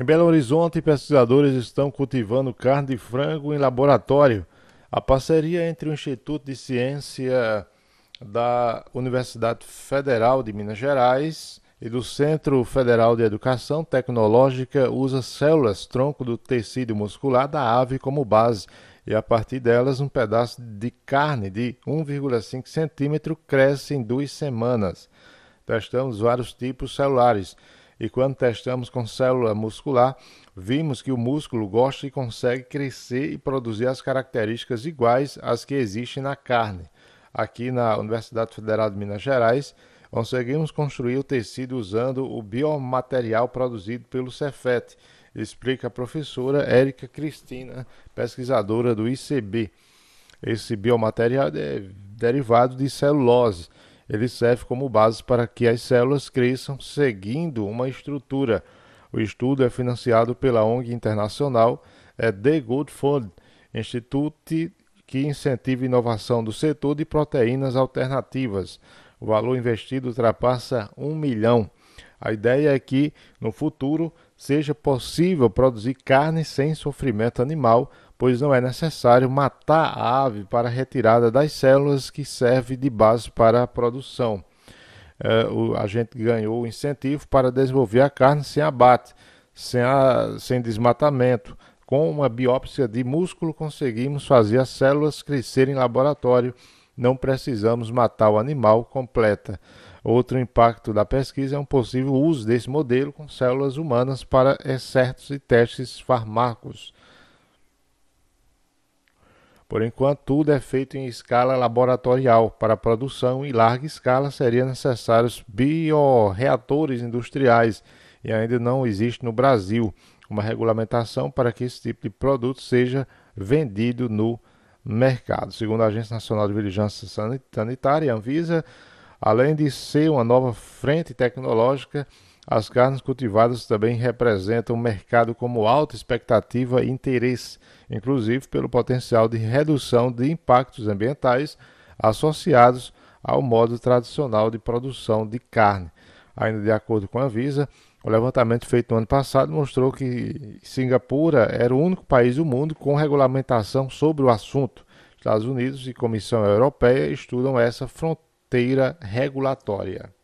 Em Belo Horizonte, pesquisadores estão cultivando carne de frango em laboratório. A parceria entre o Instituto de Ciência da Universidade Federal de Minas Gerais e do Centro Federal de Educação Tecnológica usa células tronco do tecido muscular da ave como base e a partir delas um pedaço de carne de 1,5 centímetro cresce em duas semanas. Testamos vários tipos celulares e quando testamos com célula muscular, vimos que o músculo gosta e consegue crescer e produzir as características iguais às que existem na carne. Aqui na Universidade Federal de Minas Gerais, conseguimos construir o tecido usando o biomaterial produzido pelo Cefet, explica a professora Érica Cristina, pesquisadora do ICB. Esse biomaterial é derivado de celulose, ele serve como base para que as células cresçam seguindo uma estrutura. O estudo é financiado pela ONG internacional é The Good Food Institute, que incentiva inovação do setor de proteínas alternativas. O valor investido ultrapassa um milhão. A ideia é que, no futuro, seja possível produzir carne sem sofrimento animal pois não é necessário matar a ave para a retirada das células que serve de base para a produção. É, a gente ganhou o incentivo para desenvolver a carne sem abate, sem, a, sem desmatamento. Com uma biópsia de músculo, conseguimos fazer as células crescerem em laboratório. Não precisamos matar o animal completa. Outro impacto da pesquisa é um possível uso desse modelo com células humanas para excertos e testes farmacos. Por enquanto, tudo é feito em escala laboratorial. Para produção em larga escala, seriam necessários bioreatores industriais e ainda não existe no Brasil uma regulamentação para que esse tipo de produto seja vendido no mercado. Segundo a Agência Nacional de Vigilância Sanitária, Anvisa, além de ser uma nova frente tecnológica, as carnes cultivadas também representam um mercado como alta expectativa e interesse, inclusive pelo potencial de redução de impactos ambientais associados ao modo tradicional de produção de carne. Ainda de acordo com a Visa, o levantamento feito no ano passado mostrou que Singapura era o único país do mundo com regulamentação sobre o assunto. Estados Unidos e Comissão Europeia estudam essa fronteira regulatória.